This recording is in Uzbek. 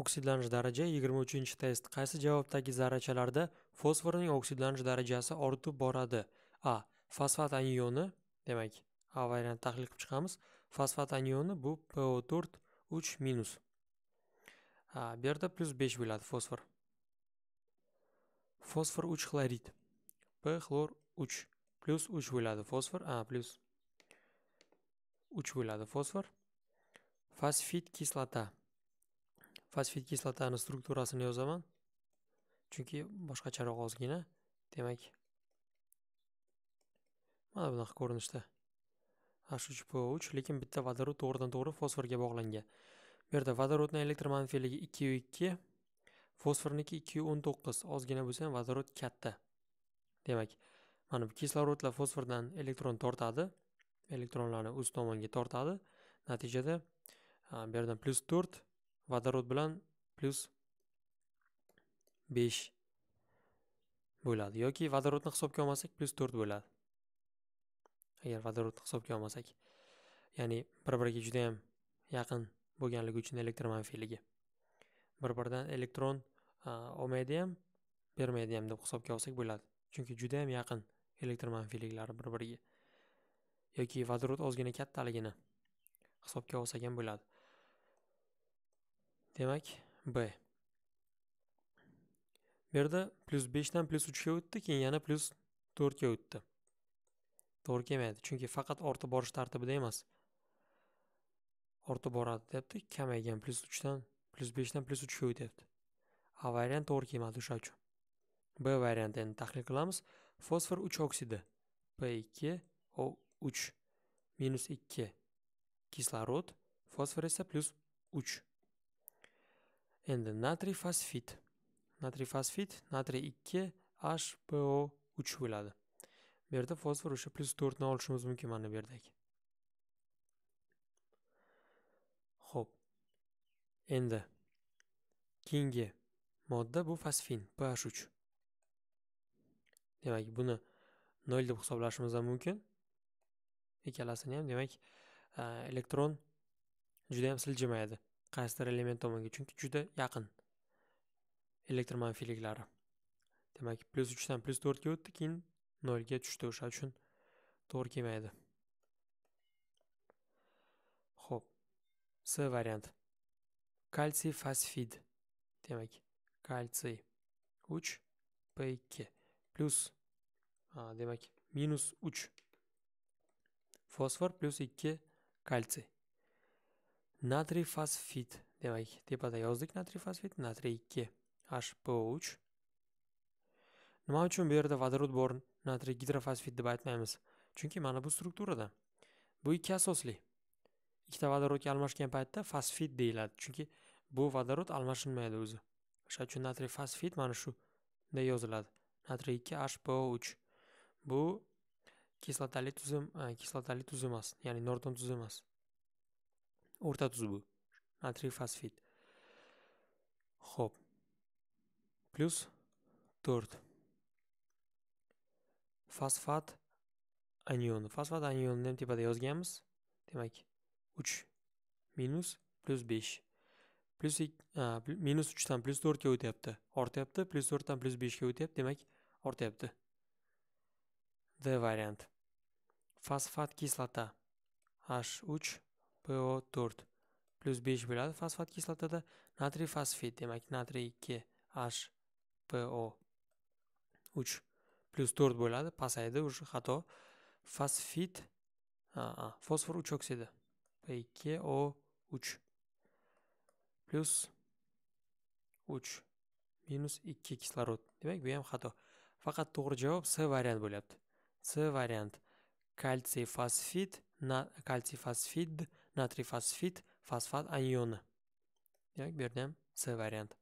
oksidlanish daraja 23 test qaysi javobdagi zarrachalarda fosforning oksidlanish darajasi ortib boradi a fosfat anioni demak a variantini tahlil qilib chiqamiz fosfat anioni bu po 4 3 minus ha bu yerda plyus 5 bo'ladi fosfor fosfor 3 xlorid p xlor 3 plyus 3 bo'ladi fosfor a plyus 3 bo'ladi fosfor fosfit kislota fosfit kislotani strukturasini yozaman chunki boshqacharoq ozgina demak mana bunaqa ko'rinishda h uch po uch lekin bitta vodorod to'g'ridan to'g'ri fosforga bog'langan bu yerda vodorodni elektr manfiyligi ikki yu ikki fosforniki ikki yu o'n to'qqiz ozgina bo'lsa ham vodorod katta demak mana bu kislorodlar fosfordan elektron tortadi elektronlarni o'z tomonga tortadi natijada bu yerdan plyus to'rt vodorod bilan plyus besh bo'ladi yoki vodorodni hisobga olmasak plyus to'rt bo'ladi agar vodorodni hisobga olmasak ya'ni bir biriga juda ham yaqin bo'lganligi uchun manfiyligi bir biridan elektron olmaydi ham bermaydi ham deb hisobga olsak bo'ladi chunki juda ham yaqin manfiyliklari bir biriga yoki vodorod ozgina kattaligini hisobga olsak ham bo'ladi demak b bu yerda plyus beshdan plyus uchga o'tdi keyin yana plyus to'rtga o'tdi to'g'ri kelmaydi chunki faqat ortib borish tartibida emas ortib boradi deyapti kamaygan plyus uchdan plyus beshdan plyus uchga o'tyapti a variant to'g'ri kelmadi o'sha uchun b variantini yani tahlil qilamiz fosfor uch oksidi p ikki o uch minus ikki kislorod fosfor esa plyus uch endi natriy fosfit natriy fosfit natriy ikki hpo uch bo'ladi bu yerda fosfor o'sha plyus to'rtni olishimiz mumkin mana bu yerdagi ho'p endi keyingi modda bu fosfin ph uch demak buni nol deb hisoblashimiz ham mumkin ikkalasini ham demak elektron juda ham siljimaydi qaysidir element tomonga chunki juda yaqin elektr manfiyliklari demak plyus uchdan plyus to'rtga o'tdi keyin nolga tushdi o'sha uchun to'g'ri kelmaydi ho'p c variant kalsiy fosfid demak kalsiy uch p ikki plyus demak minus uch fosfor plyus ikki kalsiy natriy fosfit demak tepada yozdik natriy fosfit natriy ikki hpo uch nima uchun bu yerda vodorod bor natriy gidrofosfit deb aytmaymiz chunki mana bu strukturada bu ikki asosli ikkita vodorodga almashgan paytda fosfit deyiladi chunki bu vodorod almashinmaydi o'zi o'sha uchun natriy fosfit mana shunday yoziladi natriy ikki hpo uch bu kislotali tuz kislotali tuz emas ya'ni norton tuzi emas o'rta tuz bu natriy fosfit ho'p plyus to'rt fosfat anioni fosfat anionini ham tepada yozganmiz demak uch minus plyus besh plyus minus uchdan plyus to'rtga o'tyapti ortyapti plyus to'rtdan plyus beshga o'tyapti demak ortyapti d variant fosfat kislota h uch PO4 plus 5 bo'ladi fosfat kislotada natriy fosfit demak natriy 2 h po 3 plus 4 bo'ladi pasaydi уже xato fosfit fosfor 3 oksidi P2O3 plus 3 minus 2 kislorod. Demak, bu ham xato. Faqat to'g'ri javob C variant bo'lyapti. C variant kalsiy fosfit kalsiy fosfid натрий фосфит, фосфат айоны. Так, берем С вариант.